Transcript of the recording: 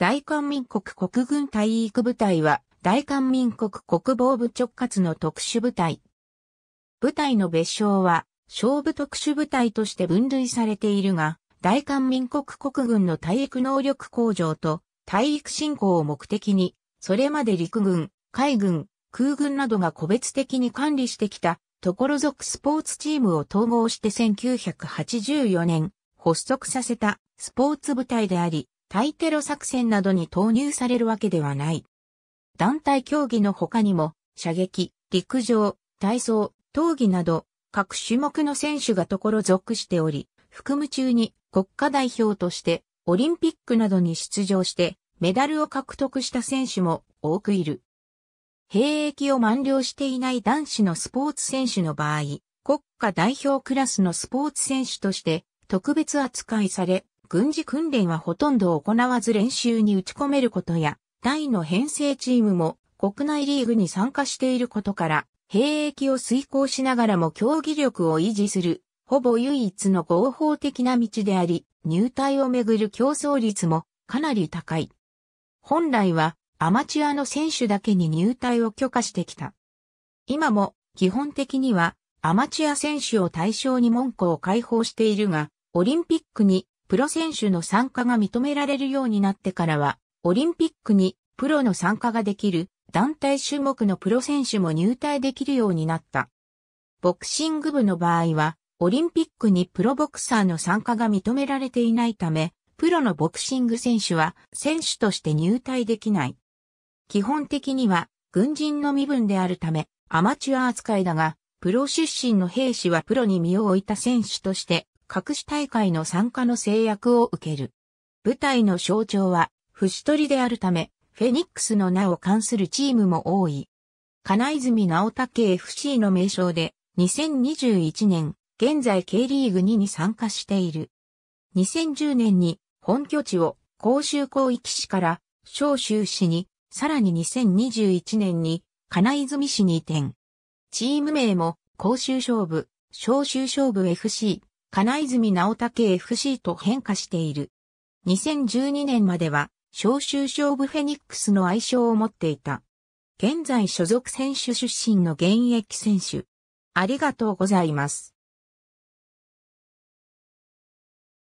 大韓民国国軍体育部隊は、大韓民国国防部直轄の特殊部隊。部隊の別称は、勝負特殊部隊として分類されているが、大韓民国国軍の体育能力向上と体育振興を目的に、それまで陸軍、海軍、空軍などが個別的に管理してきた、ところ属スポーツチームを統合して1984年、発足させたスポーツ部隊であり、対テロ作戦などに投入されるわけではない。団体競技の他にも、射撃、陸上、体操、闘技など、各種目の選手がところ属しており、服務中に国家代表として、オリンピックなどに出場して、メダルを獲得した選手も多くいる。兵役を満了していない男子のスポーツ選手の場合、国家代表クラスのスポーツ選手として特別扱いされ、軍事訓練はほとんど行わず練習に打ち込めることや、隊の編成チームも国内リーグに参加していることから、兵役を遂行しながらも競技力を維持する、ほぼ唯一の合法的な道であり、入隊をめぐる競争率もかなり高い。本来はアマチュアの選手だけに入隊を許可してきた。今も基本的にはアマチュア選手を対象に門戸を開放しているが、オリンピックにプロ選手の参加が認められるようになってからは、オリンピックにプロの参加ができる団体種目のプロ選手も入隊できるようになった。ボクシング部の場合は、オリンピックにプロボクサーの参加が認められていないため、プロのボクシング選手は選手として入隊できない。基本的には軍人の身分であるため、アマチュア扱いだが、プロ出身の兵士はプロに身を置いた選手として各種大会の参加の制約を受ける。舞台の象徴は、節取りであるため、フェニックスの名を冠するチームも多い。金泉直武 FC の名称で、2021年、現在 K リーグ2に参加している。2010年に本拠地を甲州広域市から小州市に、さらに2021年に金泉市に移転。チーム名も甲州勝負、小州勝負 FC、金泉直武 FC と変化している。2012年までは、招集勝負フェニックスの愛称を持っていた。現在所属選手出身の現役選手。ありがとうございます。